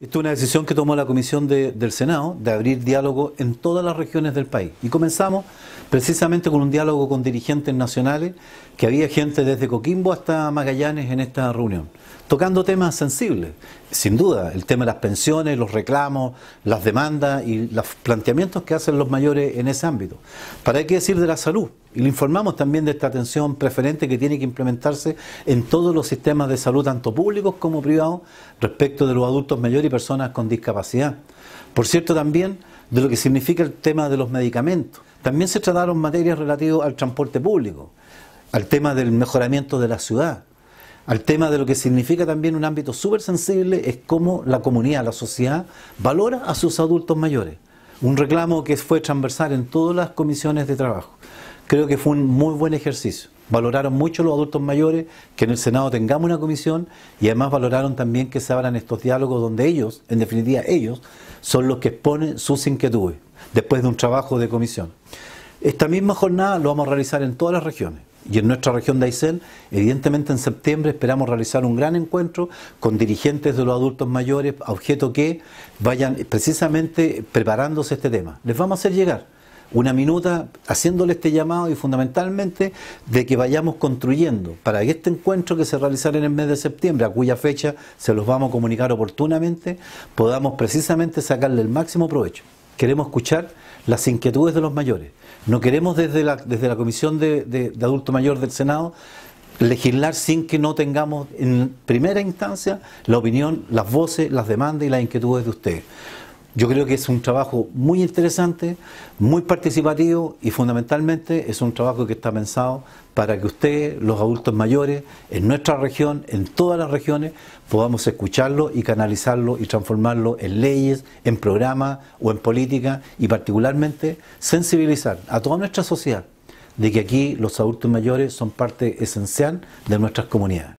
Esta es una decisión que tomó la Comisión del Senado de abrir diálogo en todas las regiones del país. Y comenzamos precisamente con un diálogo con dirigentes nacionales, que había gente desde Coquimbo hasta Magallanes en esta reunión, tocando temas sensibles, sin duda, el tema de las pensiones, los reclamos, las demandas y los planteamientos que hacen los mayores en ese ámbito. ¿Para qué decir de la salud? Y le informamos también de esta atención preferente que tiene que implementarse en todos los sistemas de salud, tanto públicos como privados, respecto de los adultos mayores y personas con discapacidad. Por cierto, también de lo que significa el tema de los medicamentos. También se trataron materias relativas al transporte público, al tema del mejoramiento de la ciudad, al tema de lo que significa también un ámbito súper sensible es cómo la comunidad, la sociedad, valora a sus adultos mayores. Un reclamo que fue transversal en todas las comisiones de trabajo creo que fue un muy buen ejercicio. Valoraron mucho los adultos mayores que en el Senado tengamos una comisión y además valoraron también que se abran estos diálogos donde ellos, en definitiva ellos, son los que exponen sus inquietudes después de un trabajo de comisión. Esta misma jornada lo vamos a realizar en todas las regiones. Y en nuestra región de Aysén, evidentemente en septiembre esperamos realizar un gran encuentro con dirigentes de los adultos mayores, a objeto que vayan precisamente preparándose este tema. Les vamos a hacer llegar una minuta haciéndole este llamado y fundamentalmente de que vayamos construyendo para que este encuentro que se realizará en el mes de septiembre, a cuya fecha se los vamos a comunicar oportunamente, podamos precisamente sacarle el máximo provecho. Queremos escuchar las inquietudes de los mayores. No queremos desde la, desde la Comisión de, de Adulto Mayor del Senado legislar sin que no tengamos en primera instancia la opinión, las voces, las demandas y las inquietudes de ustedes. Yo creo que es un trabajo muy interesante, muy participativo y fundamentalmente es un trabajo que está pensado para que ustedes, los adultos mayores, en nuestra región, en todas las regiones, podamos escucharlo y canalizarlo y transformarlo en leyes, en programas o en política y particularmente sensibilizar a toda nuestra sociedad de que aquí los adultos mayores son parte esencial de nuestras comunidades.